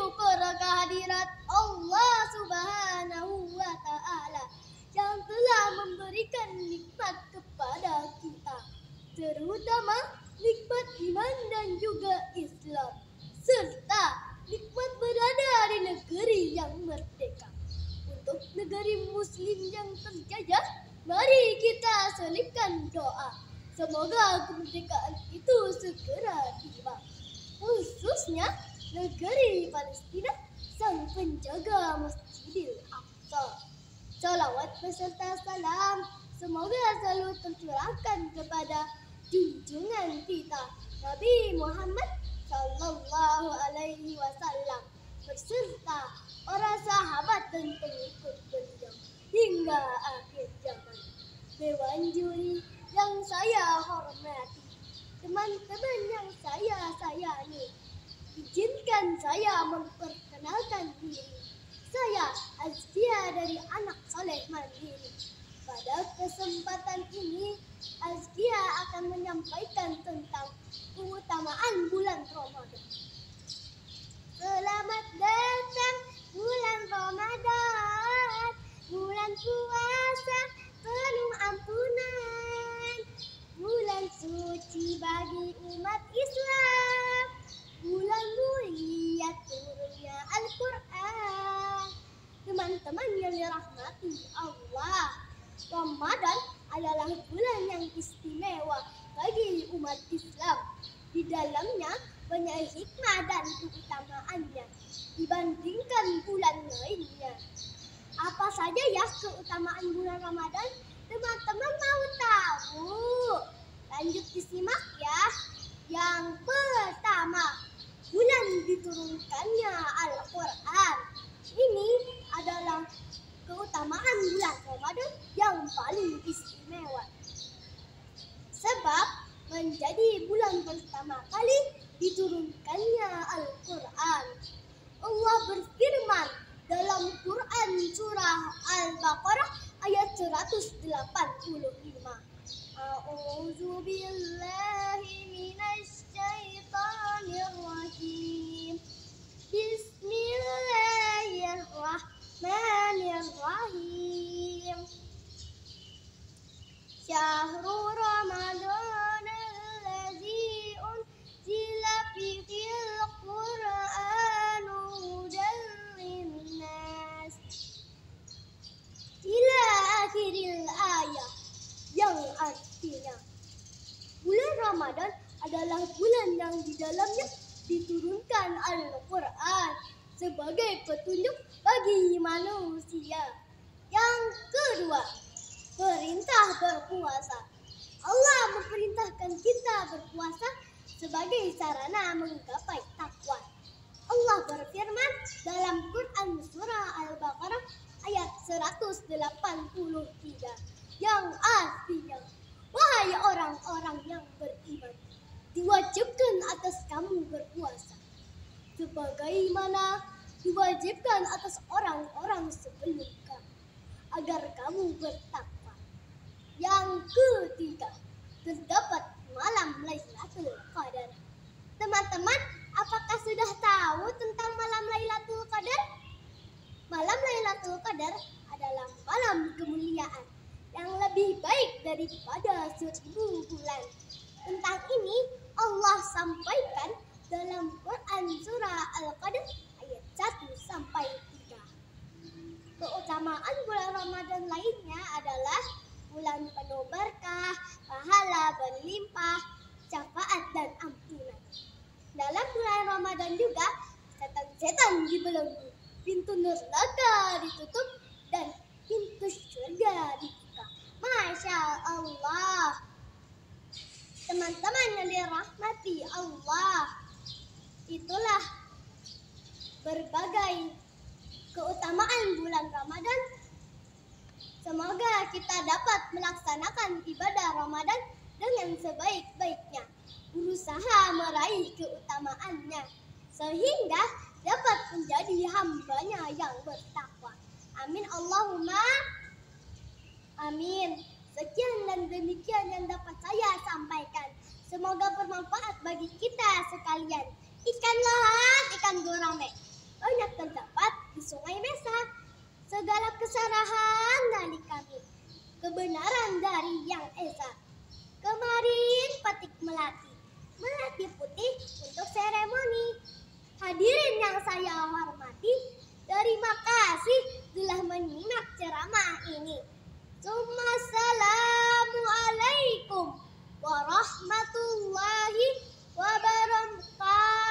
syukur kehadirat Allah Subhanahu wa Ta'ala yang telah memberikan nikmat kepada kita, terutama nikmat iman dan juga Islam, serta nikmat berada di negeri yang merdeka. Untuk negeri Muslim yang terjajah, mari kita selipkan doa. Semoga kemerdekaan itu segera tiba. Khususnya negeri Palestina sang penjaga masjidil Aqsa. Salawat beserta salam semoga selalu tercurahkan kepada junjungan kita Nabi Muhammad sallallahu alaihi wasallam beserta orang sahabat dan pengikut beliau hingga akhir zaman. Dewan juri yang saya hormati, teman-teman yang saya sayangi, Izinkan saya memperkenalkan diri. Saya Azkia dari anak soleh mandiri. Pada kesempatan ini, Azkia akan menyampaikan tentang keutamaan bulan Ramadan. Selamat datang. rahmat Allah. Ramadan adalah bulan yang istimewa bagi umat Islam. Di dalamnya banyak hikmah dan keutamaannya dibandingkan bulan lainnya. Apa saja ya keutamaan bulan Ramadan? pertama kali diturunkannya Al-Quran. Allah berfirman dalam Quran Surah Al-Baqarah ayat 185. A'udzubillah. bulan yang di dalamnya diturunkan Al-Quran sebagai petunjuk bagi manusia. Yang kedua, perintah berpuasa. Allah memerintahkan kita berpuasa sebagai sarana menggapai takwa. Allah berfirman dalam Quran Surah Al-Baqarah ayat 183 yang artinya, Wahai orang-orang yang beriman, diwajibkan atas kamu berpuasa sebagaimana diwajibkan atas orang-orang sebelum kamu agar kamu bertakwa yang ketiga terdapat malam Lailatul Qadar teman-teman apakah sudah tahu tentang malam Lailatul Qadar malam Lailatul Qadar adalah malam kemuliaan yang lebih baik daripada seribu bulan tentang ini Allah sampaikan dalam Quran Surah Al-Qadr ayat 1 sampai 3. Keutamaan bulan Ramadan lainnya adalah bulan penuh berkah, pahala berlimpah, syafaat dan ampunan. Dalam bulan Ramadan juga setan-setan dibelenggu, pintu neraka ditutup dan pintu surga dibuka. Masya Allah teman-teman dirahmati Allah itulah berbagai keutamaan bulan Ramadan semoga kita dapat melaksanakan ibadah Ramadan dengan sebaik-baiknya berusaha meraih keutamaannya sehingga dapat menjadi hambanya yang bertakwa amin Allahumma amin Sekian dan demikian yang dapat saya sampaikan. Semoga bermanfaat bagi kita sekalian. Ikan lahat, ikan gurame, banyak terdapat di Sungai Mesa. Segala keserahan dari kami, kebenaran dari Yang Esa. Kemarin petik melati, melati putih untuk seremoni. Hadirin yang saya hormati, terima kasih telah menyimak ceramah ini. Assalamualaikum warahmatullahi wabarakatuh.